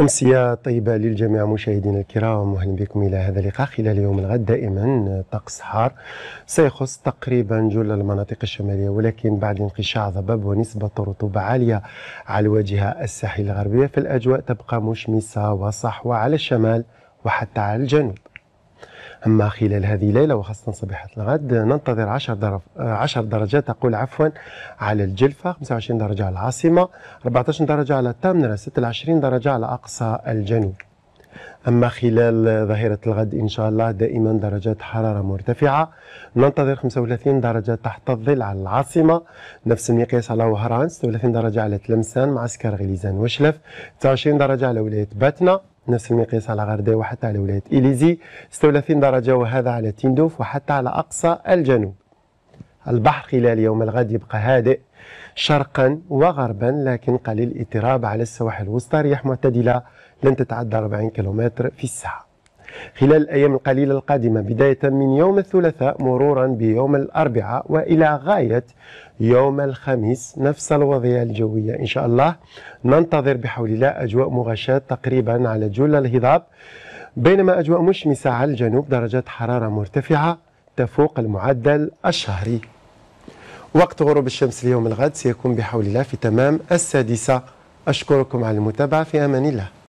أمسية طيبة للجميع مشاهدينا الكرام أهلا بكم إلى هذا اللقاء خلال يوم الغد دائما طقس حار سيخص تقريبا جل المناطق الشمالية ولكن بعد انقشاع ضباب ونسبة رطوبة عالية على الواجهة الساحلية الغربية فالأجواء تبقى مشمسة وصحوة على الشمال وحتى على الجنوب أما خلال هذه الليلة وخاصة صبيحه الغد ننتظر 10 10 درجات تقول عفوا على الجلفة 25 درجة على العاصمة 14 درجة على التامنرة 26 درجة على أقصى الجنوب أما خلال ظهيرة الغد إن شاء الله دائما درجات حرارة مرتفعة ننتظر 35 درجة تحت الظل على العاصمة نفس المقياس على وهران 36 درجة على تلمسان معسكر غليزان وشلف 29 درجة على ولاية باتنا نفس المقياس على غرداء وحتى على ولاية إليزي 36 درجة وهذا على تندوف وحتى على أقصى الجنوب البحر خلال يوم الغد يبقى هادئ شرقا وغربا لكن قليل اضطراب على السواحل الوسطى رياح معتدلة لن تتعدى 40 كيلومتر في الساعة خلال الأيام القليلة القادمة بداية من يوم الثلاثاء مرورا بيوم الأربعاء وإلى غاية يوم الخميس نفس الوضعية الجوية إن شاء الله ننتظر بحول الله أجواء مغشاة تقريبا على جل الهضاب بينما أجواء مشمسة على الجنوب درجات حرارة مرتفعة تفوق المعدل الشهري وقت غروب الشمس اليوم الغد سيكون بحول الله في تمام السادسة أشكركم على المتابعة في أمان الله